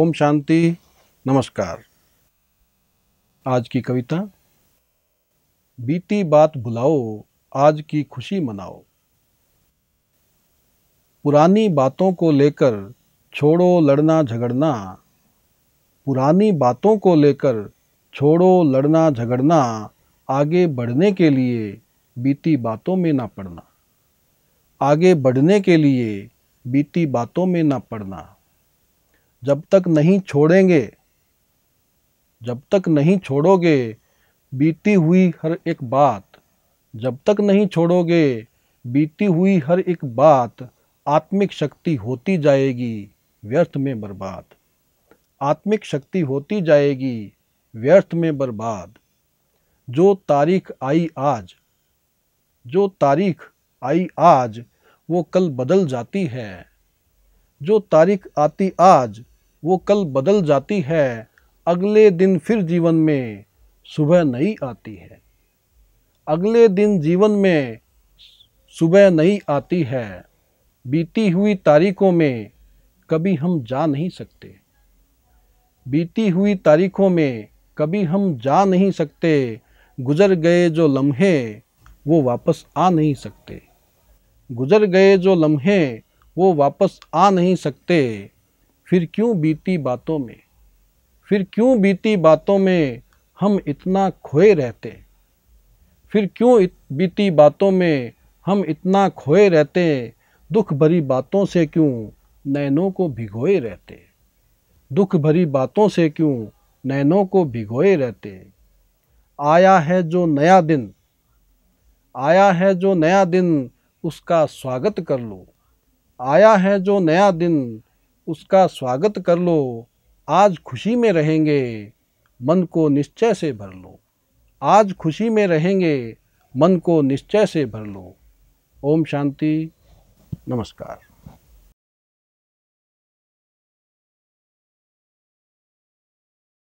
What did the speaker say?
ओम शांति नमस्कार आज की कविता बीती बात भुलाओ आज की खुशी मनाओ पुरानी बातों को लेकर छोड़ो लड़ना झगड़ना पुरानी बातों को लेकर छोड़ो लड़ना झगड़ना आगे बढ़ने के लिए बीती बातों में ना पड़ना आगे बढ़ने के लिए बीती बातों में ना पड़ना जब तक नहीं छोड़ेंगे जब तक नहीं छोड़ोगे बीती हुई हर एक बात जब तक नहीं छोड़ोगे बीती हुई हर एक बात आत्मिक शक्ति होती जाएगी व्यर्थ में बर्बाद आत्मिक शक्ति होती जाएगी व्यर्थ में बर्बाद जो तारीख आई आज जो तारीख आई आज वो कल बदल जाती है जो तारीख आती आज वो कल बदल जाती है अगले दिन फिर जीवन में सुबह नहीं आती है अगले दिन जीवन में सुबह नहीं आती है बीती हुई तारीखों में कभी हम जा नहीं सकते बीती हुई तारीखों में कभी हम जा नहीं सकते गुजर गए जो लम्हे वो वापस आ नहीं सकते गुजर गए जो लम्हे वो वापस आ नहीं सकते फिर क्यों बीती बातों में फिर क्यों बीती बातों में हम इतना खोए रहते फिर क्यों बीती बातों में हम इतना खोए रहते दुख भरी बातों से क्यों नैनों को भिगोए रहते दुख भरी बातों से क्यों नैनों को भिगोए रहते आया है जो नया दिन आया है जो नया दिन उसका स्वागत कर लो आया है जो नया दिन उसका स्वागत कर लो आज खुशी में रहेंगे मन को निश्चय से भर लो आज खुशी में रहेंगे मन को निश्चय से भर लो ओम शांति नमस्कार